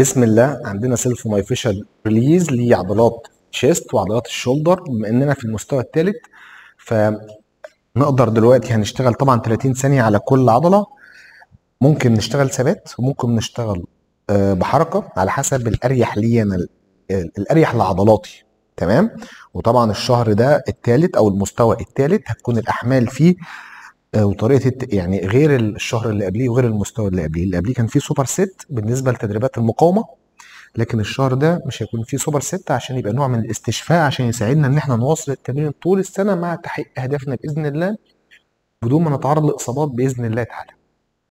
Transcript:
بسم الله عندنا سيلف مايفيشال ريليز لعضلات شيست وعضلات الشولدر بما اننا في المستوى الثالث فنقدر دلوقتي هنشتغل طبعا 30 ثانيه على كل عضله ممكن نشتغل ثبات وممكن نشتغل آه، بحركه على حسب الاريح لي انا آه، الاريح لعضلاتي تمام وطبعا الشهر ده الثالث او المستوى الثالث هتكون الاحمال فيه آه، وطريقه يعني غير الشهر اللي قبليه وغير المستوى اللي قبليه اللي قبليه كان فيه سوبر ست بالنسبه لتدريبات المقاومه لكن الشهر ده مش هيكون فيه سوبر ست عشان يبقى نوع من الاستشفاء عشان يساعدنا ان احنا نواصل التمرين طول السنه مع تحقيق اهدافنا باذن الله بدون ما نتعرض لاصابات باذن الله تعالى